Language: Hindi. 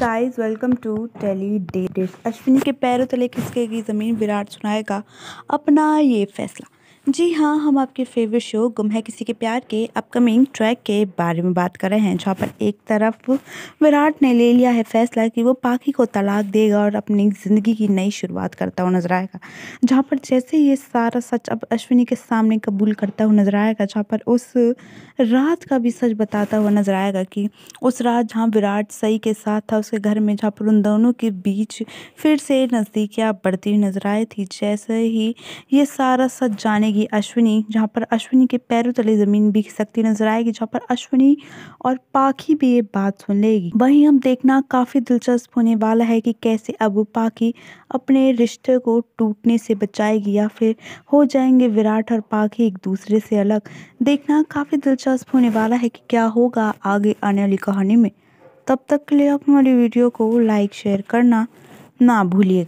गाइस वेलकम टू टेली डेटिस अश्विनी के पैरों तले खिसकेगी ज़मीन विराट सुनाएगा अपना ये फैसला जी हाँ हम आपके फेवरेट शो गुम है किसी के प्यार के अपकमिंग ट्रैक के बारे में बात कर रहे हैं जहाँ पर एक तरफ विराट ने ले लिया है फैसला कि वो पाखी को तलाक देगा और अपनी ज़िंदगी की नई शुरुआत करता हुआ नजर आएगा जहाँ पर जैसे ये सारा सच अब अश्विनी के सामने कबूल करता हुआ नजर आएगा जहाँ पर उस रात का भी सच बताता हुआ नजर आएगा कि उस रात जहाँ विराट सही के साथ था उसके घर में जहाँ पर उन दोनों के बीच फिर से नज़दीकियाँ बढ़ती हुई नजर आई थी जैसे ही ये सारा सच जानेगी आएगी अश्विनी जहाँ पर अश्विनी के पैरों तले जमीन भी सकती नजर आएगी जहाँ पर अश्विनी और पाखी भी ये बात सुन लेगी वहीं हम देखना काफी दिलचस्प होने वाला है कि कैसे अब पाखी अपने रिश्ते को टूटने से बचाएगी या फिर हो जाएंगे विराट और पाखी एक दूसरे से अलग देखना काफी दिलचस्प होने वाला है कि क्या होगा आगे आने वाली कहानी में तब तक के लिए आप हमारी वीडियो को लाइक शेयर करना ना भूलिएगा